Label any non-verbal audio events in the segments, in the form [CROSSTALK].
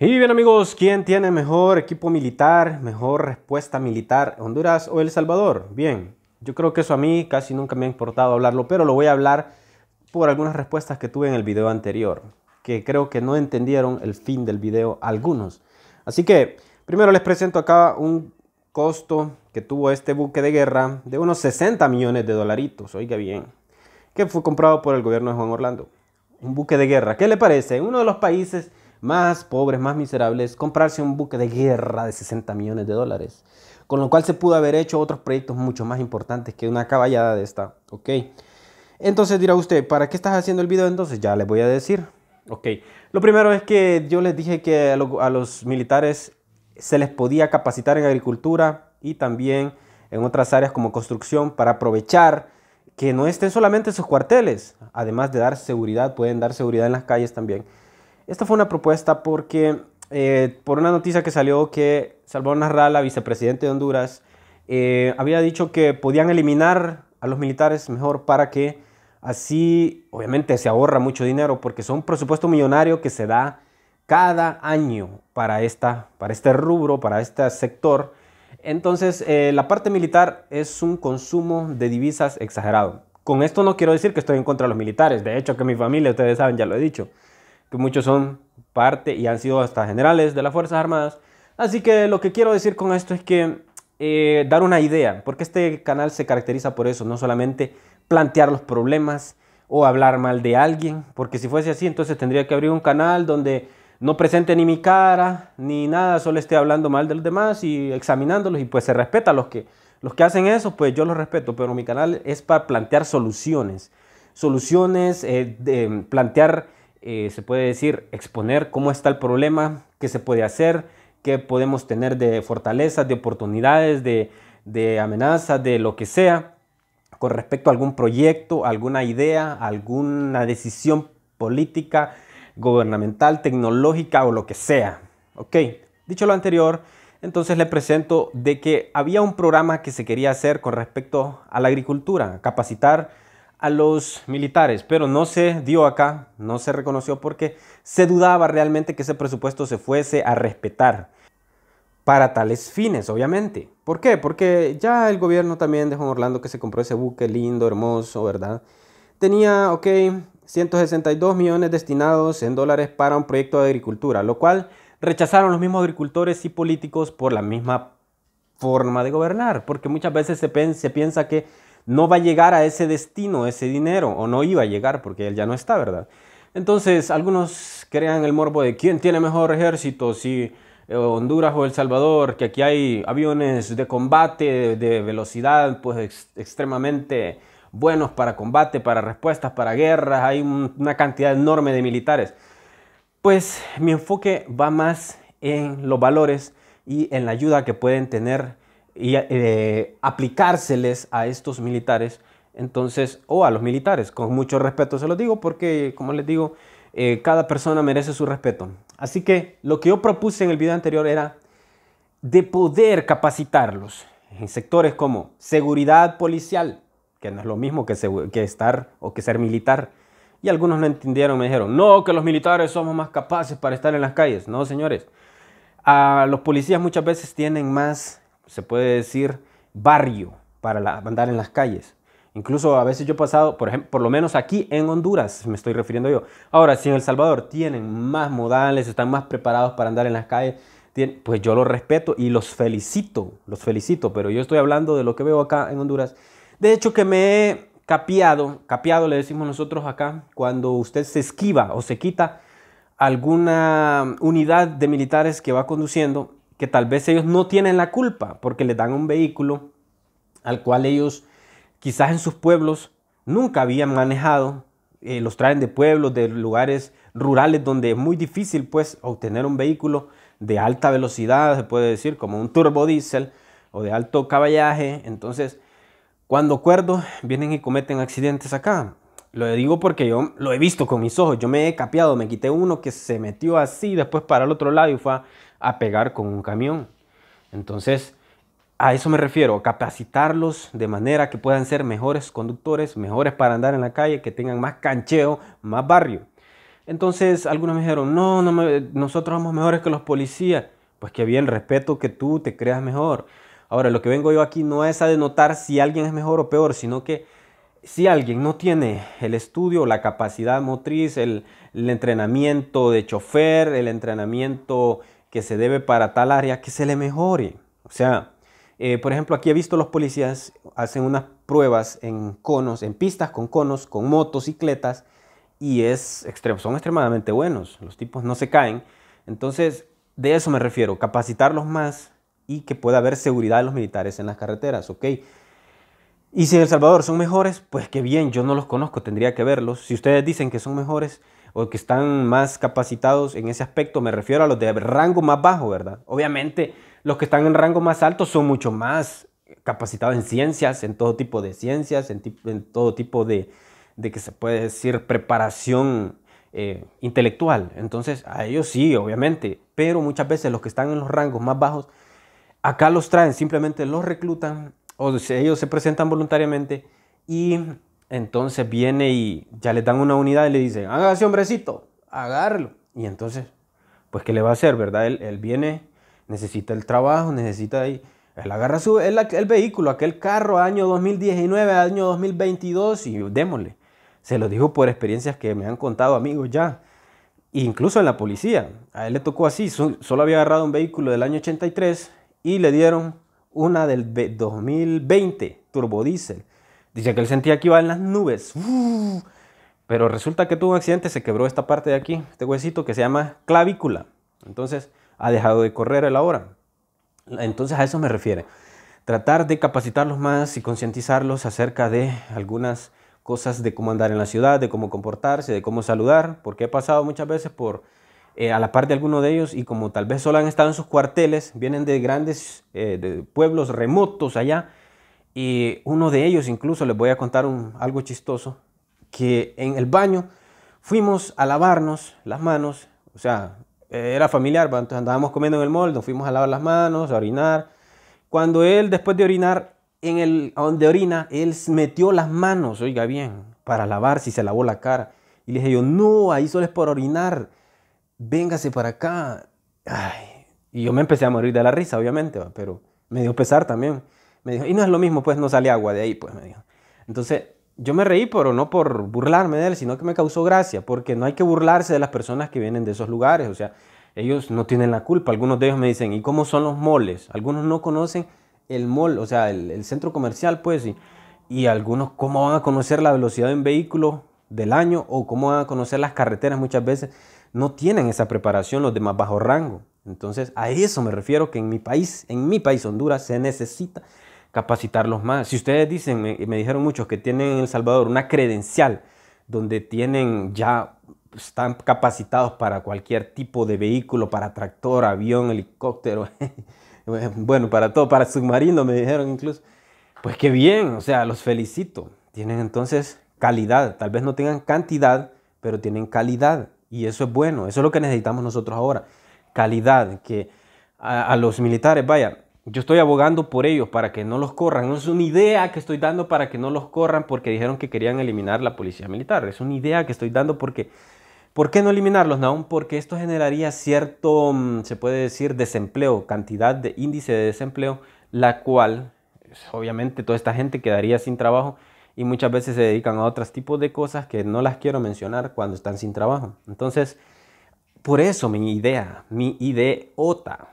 Y bien amigos, ¿quién tiene mejor equipo militar, mejor respuesta militar, Honduras o El Salvador? Bien, yo creo que eso a mí casi nunca me ha importado hablarlo, pero lo voy a hablar por algunas respuestas que tuve en el video anterior, que creo que no entendieron el fin del video algunos. Así que primero les presento acá un costo que tuvo este buque de guerra de unos 60 millones de dolaritos, oiga bien, que fue comprado por el gobierno de Juan Orlando. Un buque de guerra, ¿qué le parece? Uno de los países más pobres, más miserables, comprarse un buque de guerra de 60 millones de dólares. Con lo cual se pudo haber hecho otros proyectos mucho más importantes que una caballada de esta. Ok. Entonces dirá usted, ¿para qué estás haciendo el video entonces? Ya les voy a decir. Ok. Lo primero es que yo les dije que a, a los militares se les podía capacitar en agricultura y también en otras áreas como construcción para aprovechar que no estén solamente en sus cuarteles. Además de dar seguridad, pueden dar seguridad en las calles también. Esta fue una propuesta porque eh, por una noticia que salió que Salvador Narrala, vicepresidente de Honduras, eh, había dicho que podían eliminar a los militares mejor para que así, obviamente, se ahorra mucho dinero porque son un presupuesto millonario que se da cada año para, esta, para este rubro, para este sector. Entonces, eh, la parte militar es un consumo de divisas exagerado. Con esto no quiero decir que estoy en contra de los militares, de hecho que mi familia, ustedes saben, ya lo he dicho, que muchos son parte y han sido hasta generales de las Fuerzas Armadas. Así que lo que quiero decir con esto es que eh, dar una idea, porque este canal se caracteriza por eso, no solamente plantear los problemas o hablar mal de alguien, porque si fuese así, entonces tendría que abrir un canal donde no presente ni mi cara, ni nada, solo esté hablando mal de los demás y examinándolos y pues se respeta a los que, los que hacen eso, pues yo los respeto, pero mi canal es para plantear soluciones, soluciones, eh, de, plantear eh, se puede decir, exponer cómo está el problema, qué se puede hacer, qué podemos tener de fortalezas, de oportunidades, de, de amenazas, de lo que sea, con respecto a algún proyecto, alguna idea, alguna decisión política, gubernamental, tecnológica o lo que sea. Ok, dicho lo anterior, entonces le presento de que había un programa que se quería hacer con respecto a la agricultura, capacitar a los militares, pero no se dio acá, no se reconoció porque se dudaba realmente que ese presupuesto se fuese a respetar para tales fines, obviamente. ¿Por qué? Porque ya el gobierno también dejó Juan Orlando que se compró ese buque lindo, hermoso, ¿verdad? Tenía, ok, 162 millones destinados en dólares para un proyecto de agricultura, lo cual rechazaron los mismos agricultores y políticos por la misma forma de gobernar, porque muchas veces se piensa que no va a llegar a ese destino, ese dinero, o no iba a llegar porque él ya no está, ¿verdad? Entonces, algunos crean el morbo de quién tiene mejor ejército, si eh, Honduras o El Salvador, que aquí hay aviones de combate, de velocidad, pues extremadamente buenos para combate, para respuestas, para guerras, hay una cantidad enorme de militares. Pues mi enfoque va más en los valores y en la ayuda que pueden tener y eh, aplicárseles a estos militares, entonces, o a los militares, con mucho respeto se lo digo, porque como les digo, eh, cada persona merece su respeto. Así que lo que yo propuse en el video anterior era de poder capacitarlos en sectores como seguridad policial, que no es lo mismo que, que estar o que ser militar. Y algunos no entendieron, me dijeron, no, que los militares somos más capaces para estar en las calles. No, señores. A los policías muchas veces tienen más se puede decir, barrio para andar en las calles. Incluso a veces yo he pasado, por ejemplo, por lo menos aquí en Honduras, me estoy refiriendo yo. Ahora, si en El Salvador tienen más modales, están más preparados para andar en las calles, pues yo los respeto y los felicito, los felicito, pero yo estoy hablando de lo que veo acá en Honduras. De hecho, que me he capiado, capiado le decimos nosotros acá, cuando usted se esquiva o se quita alguna unidad de militares que va conduciendo que tal vez ellos no tienen la culpa porque les dan un vehículo al cual ellos quizás en sus pueblos nunca habían manejado, eh, los traen de pueblos, de lugares rurales donde es muy difícil pues obtener un vehículo de alta velocidad, se puede decir, como un turbodiesel o de alto caballaje. Entonces, cuando acuerdo, vienen y cometen accidentes acá. Lo digo porque yo lo he visto con mis ojos, yo me he capeado, me quité uno que se metió así, después para el otro lado y fue a pegar con un camión. Entonces, a eso me refiero, capacitarlos de manera que puedan ser mejores conductores, mejores para andar en la calle, que tengan más cancheo, más barrio. Entonces, algunos me dijeron, no, no nosotros somos mejores que los policías. Pues que bien, respeto que tú te creas mejor. Ahora, lo que vengo yo aquí no es a denotar si alguien es mejor o peor, sino que si alguien no tiene el estudio, la capacidad motriz, el entrenamiento de chofer, el entrenamiento que se debe para tal área, que se le mejore. O sea, eh, por ejemplo, aquí he visto los policías hacen unas pruebas en conos, en pistas con conos, con motocicletas, y es, son extremadamente buenos. Los tipos no se caen. Entonces, de eso me refiero, capacitarlos más y que pueda haber seguridad de los militares en las carreteras, ¿ok? Y si en El Salvador son mejores, pues qué bien, yo no los conozco, tendría que verlos. Si ustedes dicen que son mejores, o que están más capacitados en ese aspecto, me refiero a los de rango más bajo, ¿verdad? Obviamente los que están en rango más alto son mucho más capacitados en ciencias, en todo tipo de ciencias, en, todo tipo de, que se puede decir, preparación eh, intelectual. Entonces, a ellos sí, obviamente, pero muchas veces los que están en los rangos más bajos, acá los traen, simplemente los reclutan, o ellos se presentan voluntariamente y entonces viene y ya le dan una unidad y le dicen, hágase hombrecito, agárrelo. Y entonces, pues ¿qué le va a hacer, verdad? Él, viene, necesita el trabajo, necesita ahí, él agarra su, el, vehículo, aquel carro año 2019, año 2022 y démosle. Se lo dijo por experiencias que me han contado amigos ya, incluso en la policía. A él le tocó así, solo había agarrado un vehículo del año 83 y le dieron una del 2020, turbodiesel Dice que él sentía que iba en las nubes. pero resulta que tuvo un accidente, se quebró esta parte de aquí, este huesito que se llama clavícula. Entonces ha dejado de correr él ahora. Entonces a eso me refiere. Tratar de capacitarlos más y concientizarlos acerca de algunas cosas de cómo andar en la ciudad, de cómo comportarse, de cómo saludar, porque he pasado muchas veces por eh, a la par de alguno de ellos y como tal vez solo han estado en sus cuarteles, vienen de grandes eh, pueblos remotos allá, y uno de ellos, incluso les voy a contar algo chistoso, que en el baño fuimos a lavarnos las manos, o sea, era familiar, entonces andábamos comiendo en el molde, fuimos a lavar las manos, a orinar. Cuando él, después de orinar, en el donde orina, él metió las manos, oiga bien, para lavar si se lavó la cara. Y le dije yo, no, ahí solo es por orinar, véngase para acá. Y yo me empecé a morir de la risa, obviamente, pero me dio pesar también y no es lo mismo, pues no sale agua de ahí, pues me dijo. Entonces, yo me reí, pero no por burlarme de él, sino que me causó gracia, porque no hay que burlarse de las personas que vienen de esos lugares, o sea, ellos no tienen la culpa. Algunos de ellos me dicen, ¿y cómo son los moles? Algunos no conocen el mol o sea, el, centro comercial, pues, y, y, algunos, ¿cómo van a conocer la velocidad de un vehículo del año o cómo van a conocer las carreteras muchas veces? No tienen esa preparación los de más bajo rango. Entonces, a eso me refiero que en mi país, en mi país Honduras, se necesita capacitarlos más. Si ustedes dicen, me, me dijeron muchos que tienen en El Salvador una credencial donde tienen ya están capacitados para cualquier tipo de vehículo, para tractor, avión, helicóptero, [LAUGHS] bueno, para todo, para submarino me dijeron incluso. Pues qué bien, o sea, los felicito. Tienen entonces calidad, tal vez no tengan cantidad, pero tienen calidad y eso es bueno, eso es lo que necesitamos nosotros ahora. Calidad, que a, a los militares, vaya, yo estoy abogando por ellos para que no los corran. No es una idea que estoy dando para que no los corran porque dijeron que querían eliminar la policía militar. Es una idea que estoy dando porque... ¿Por qué no eliminarlos, Naum? Porque esto generaría cierto, mm, se puede decir, desempleo, cantidad de índice de desempleo, la cual, pues, obviamente, toda esta gente quedaría sin trabajo y muchas veces se dedican a otros tipos de cosas que no las quiero mencionar cuando están sin trabajo. Entonces, por eso mi idea, mi ideota,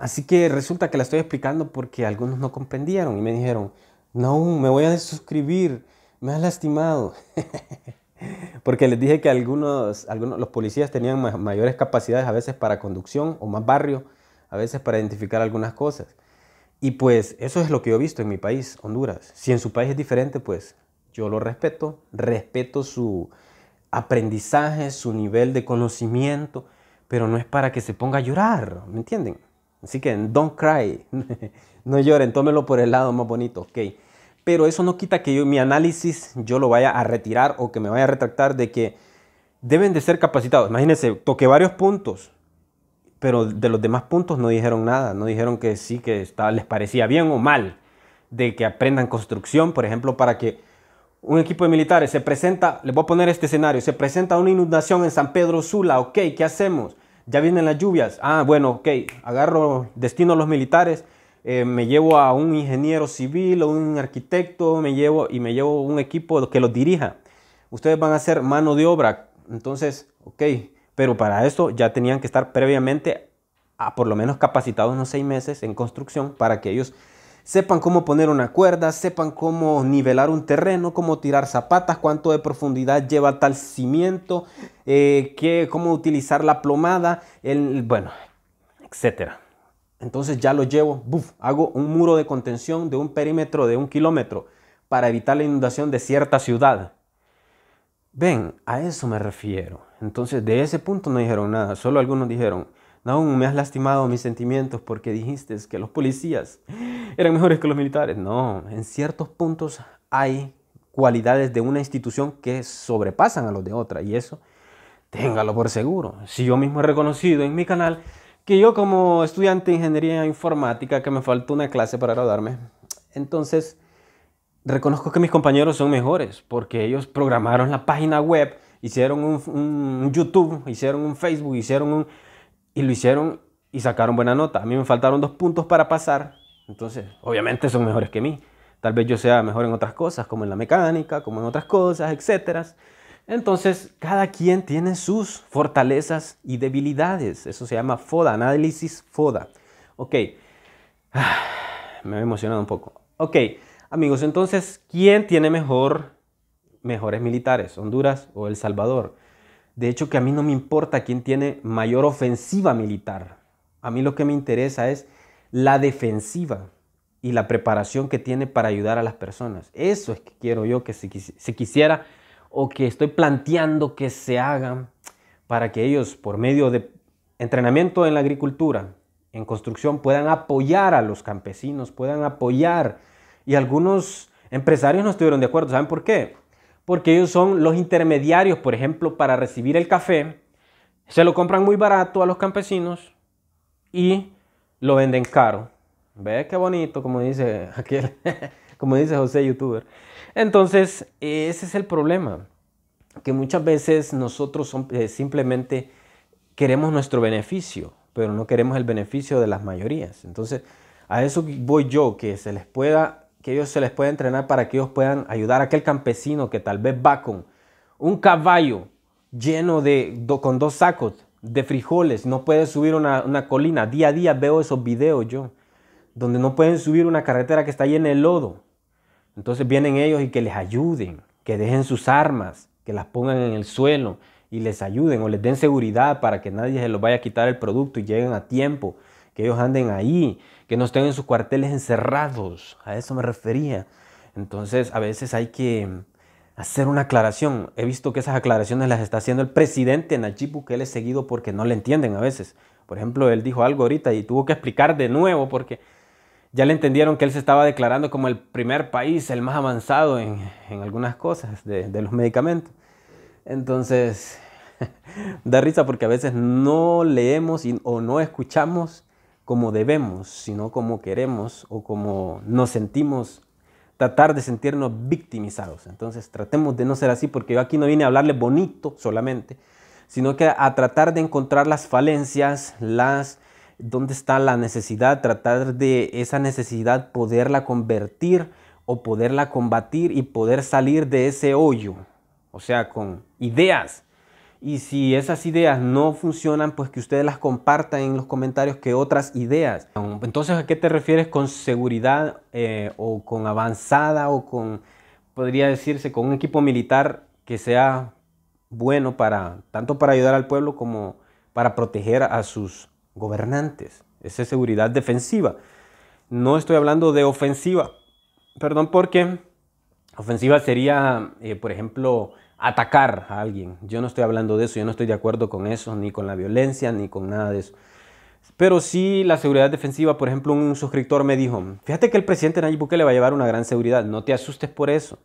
Así que resulta que la estoy explicando porque algunos no comprendieron y me dijeron, no, me voy a desuscribir, me has lastimado. [LAUGHS] porque les dije que algunos, algunos los policías tenían mayores capacidades a veces para conducción o más barrio, a veces para identificar algunas cosas. Y pues eso es lo que yo he visto en mi país, Honduras. Si en su país es diferente, pues yo lo respeto, respeto su aprendizaje, su nivel de conocimiento, pero no es para que se ponga a llorar, ¿me entienden? Así que don't cry, [LAUGHS] no lloren, tómelo por el lado más bonito, ok. Pero eso no quita que mi análisis yo lo vaya a retirar o que me vaya a retractar de que deben de ser capacitados. Imagínense, toqué varios puntos, pero de los demás puntos no dijeron nada, no dijeron que sí, que les parecía bien o mal, de que aprendan construcción, por ejemplo, para que un equipo de militares se presenta, les voy a poner este escenario, se presenta una inundación en San Pedro Sula, ok, ¿qué hacemos? ya vienen las lluvias. Ah, bueno, ok, agarro destino a los militares, eh, me llevo a un ingeniero civil o un arquitecto, me llevo y me llevo un equipo que los dirija. Ustedes van a ser mano de obra. Entonces, ok, pero para esto ya tenían que estar previamente a por lo menos capacitados unos seis meses en construcción para que ellos sepan cómo poner una cuerda, sepan cómo nivelar un terreno, cómo tirar zapatas, cuánto de profundidad lleva tal cimiento, eh, qué, cómo utilizar la plomada, el, bueno, etcétera. Entonces ya lo llevo, buf, hago un muro de contención de un perímetro de un kilómetro para evitar la inundación de cierta ciudad. Ven, a eso me refiero. Entonces de ese punto no dijeron nada, solo algunos dijeron, no, me has lastimado mis sentimientos porque dijiste que los policías eran mejores que los militares. No, en ciertos puntos hay cualidades de una institución que sobrepasan a los de otra y eso téngalo por seguro. Si yo mismo he reconocido en mi canal que yo como estudiante de ingeniería informática que me faltó una clase para graduarme, entonces reconozco que mis compañeros son mejores porque ellos programaron la página web, hicieron un, un YouTube, hicieron un Facebook, hicieron un y lo hicieron y sacaron buena nota. A mí me faltaron dos puntos para pasar entonces, obviamente son mejores que mí. Tal vez yo sea mejor en otras cosas, como en la mecánica, como en otras cosas, etc. Entonces, cada quien tiene sus fortalezas y debilidades. Eso se llama FODA, análisis FODA. Ok, [SIGHS] me he emocionado un poco. Ok, amigos, entonces, ¿quién tiene mejor, mejores militares? ¿Honduras o El Salvador? De hecho, que a mí no me importa quién tiene mayor ofensiva militar. A mí lo que me interesa es la defensiva y la preparación que tiene para ayudar a las personas. Eso es que quiero yo que se, se quisiera o que estoy planteando que se haga para que ellos, por medio de entrenamiento en la agricultura, en construcción, puedan apoyar a los campesinos, puedan apoyar. Y algunos empresarios no estuvieron de acuerdo. ¿Saben por qué? Porque ellos son los intermediarios, por ejemplo, para recibir el café. Se lo compran muy barato a los campesinos y lo venden caro. Ve qué bonito, como dice [LAUGHS] aquel, como dice José Youtuber. Entonces, ese es el problema, que muchas veces nosotros eh, simplemente queremos nuestro beneficio, pero no queremos el beneficio de las mayorías. Entonces, a eso voy yo, que se les pueda, que ellos se les pueda entrenar para que ellos puedan ayudar a aquel campesino que tal vez va con un caballo lleno de, con dos sacos de frijoles, no pueden subir una, colina. Día a día veo esos videos yo, donde no pueden subir una carretera que está llena de lodo. Entonces vienen ellos y que les ayuden, que dejen sus armas, que las pongan en el suelo y les ayuden o les den seguridad para que nadie se los vaya a quitar el producto y lleguen a tiempo, que ellos anden ahí, que no estén en sus cuarteles encerrados. A eso me refería. Entonces a veces hay que hacer una aclaración. He visto que esas aclaraciones las está haciendo el presidente que él es seguido porque no le entienden a veces. Por ejemplo, él dijo algo ahorita y tuvo que explicar de nuevo porque ya le entendieron que él se estaba declarando como el primer país, el más avanzado en, algunas cosas de, los medicamentos. Entonces, [LAUGHS] da risa porque a veces no leemos o no escuchamos como debemos, sino como queremos o como nos sentimos tratar de sentirnos victimizados. Entonces tratemos de no ser así porque yo aquí no vine a hablarle bonito solamente, sino que a tratar de encontrar las falencias, las dónde está la necesidad, tratar de esa necesidad poderla convertir o poderla combatir y poder salir de ese hoyo, o sea, con ideas, y si esas ideas no funcionan, pues que ustedes las compartan en los comentarios que otras ideas. Entonces, ¿a qué te refieres con seguridad eh, o con avanzada o con, podría decirse, con un equipo militar que sea bueno para, tanto para ayudar al pueblo como para proteger a sus gobernantes? Esa es seguridad defensiva. No estoy hablando de ofensiva, perdón, porque ofensiva sería, eh, por ejemplo, atacar a alguien. Yo no estoy hablando de eso, yo no estoy de acuerdo con eso, ni con la violencia, ni con nada de eso. Pero sí la seguridad defensiva, por ejemplo, un suscriptor me dijo, fíjate que el presidente Nayib Bukele va a llevar una gran seguridad, no te asustes por eso,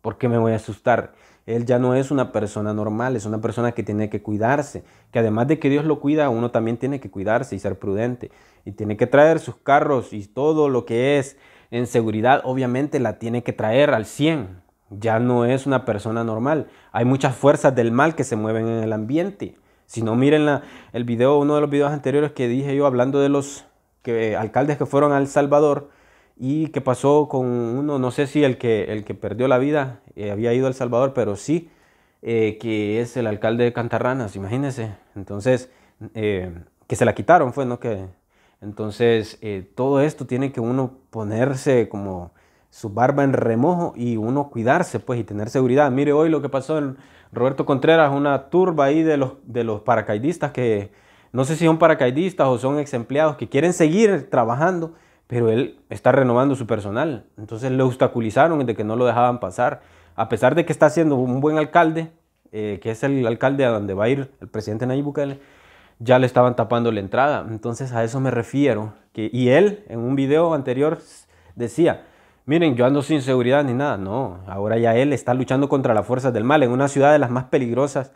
porque me voy a asustar. Él ya no es una persona normal, es una persona que tiene que cuidarse, que además de que Dios lo cuida, uno también tiene que cuidarse y ser prudente, y tiene que traer sus carros y todo lo que es en seguridad, obviamente la tiene que traer al 100 ya no es una persona normal. Hay muchas fuerzas del mal que se mueven en el ambiente. Si no miren la, el video, uno de los videos anteriores que dije yo hablando de los que, alcaldes que fueron a El Salvador y que pasó con uno, no sé si el que, el que perdió la vida eh, había ido a El Salvador, pero sí, eh, que es el alcalde de Cantarranas, imagínense. Entonces, eh, que se la quitaron, fue, pues, ¿no? Que, entonces, todo esto tiene que uno ponerse como su barba en remojo y uno cuidarse, pues, y tener seguridad. Mire hoy lo que pasó en Roberto Contreras, una turba ahí de los, de los paracaidistas que no sé si son paracaidistas o son ex empleados que quieren seguir trabajando, pero él está renovando su personal. Entonces le obstaculizaron de que no lo dejaban pasar. A pesar de que está siendo un buen alcalde, eh, que es el alcalde a donde va a ir el presidente Nayib Bukele, ya le estaban tapando la entrada. Entonces a eso me refiero. Que, y él, en un video anterior, decía, miren, yo ando sin seguridad ni nada. No, ahora ya él está luchando contra las fuerzas del mal en una ciudad de las más peligrosas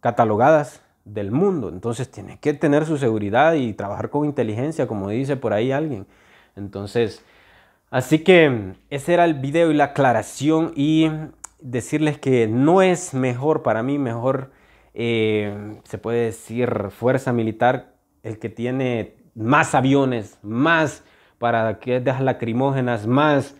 catalogadas del mundo. Entonces tiene que tener su seguridad y trabajar con inteligencia, como dice por ahí alguien. Entonces, así que ese era el video y la aclaración y decirles que no es mejor para mí, mejor eh, se puede decir fuerza militar, el que tiene más aviones, más para que las lacrimógenas, más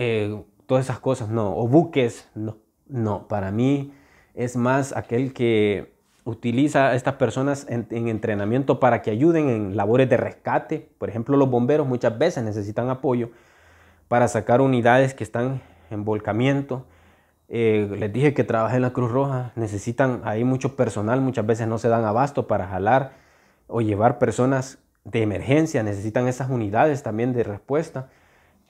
eh, todas esas cosas, no, o buques, no, no, para mí es más aquel que utiliza a estas personas en, entrenamiento para que ayuden en labores de rescate. Por ejemplo, los bomberos muchas veces necesitan apoyo para sacar unidades que están en volcamiento. Eh, les dije que trabajé en la Cruz Roja, necesitan ahí mucho personal, muchas veces no se dan abasto para jalar o llevar personas de emergencia, necesitan esas unidades también de respuesta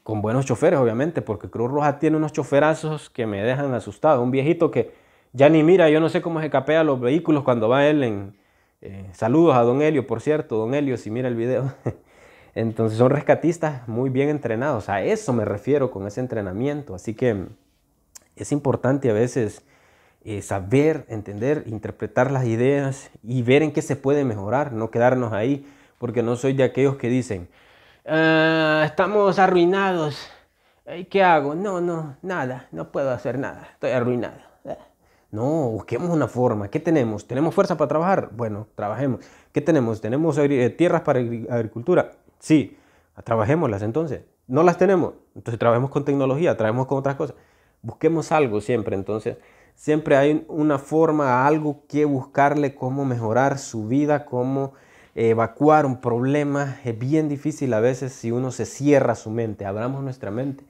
con buenos choferes, obviamente, porque Cruz Roja tiene unos choferazos que me dejan asustado. Un viejito que ya ni mira, yo no sé cómo se capea los vehículos cuando va él en... Eh, saludos a don Helio, por cierto, don Helio, si mira el video. [LAUGHS] Entonces son rescatistas muy bien entrenados, a eso me refiero con ese entrenamiento. Así que es importante a veces eh, saber, entender, interpretar las ideas y ver en qué se puede mejorar, no quedarnos ahí, porque no soy de aquellos que dicen, Ah, estamos arruinados. ¿Qué hago? No, no, nada, no puedo hacer nada, estoy arruinado. No, busquemos una forma. ¿Qué tenemos? ¿Tenemos fuerza para trabajar? Bueno, trabajemos. ¿Qué tenemos? ¿Tenemos eh, tierras para agricultura? Sí, trabajémoslas entonces. ¿No las tenemos? Entonces trabajemos con tecnología, trabajemos con otras cosas. Busquemos algo siempre, entonces. Siempre hay una forma, algo que buscarle, cómo mejorar su vida, cómo evacuar un problema es bien difícil a veces si uno se cierra su mente. Abramos nuestra mente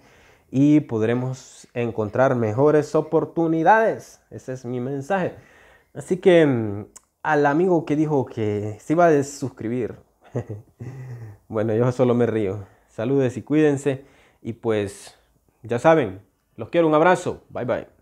y podremos encontrar mejores oportunidades. Ese es mi mensaje. Así que mm, al amigo que dijo que se iba a suscribir, [LAUGHS] bueno, yo solo me río. Saludes y cuídense. Y pues, ya saben, los quiero, un abrazo. Bye bye.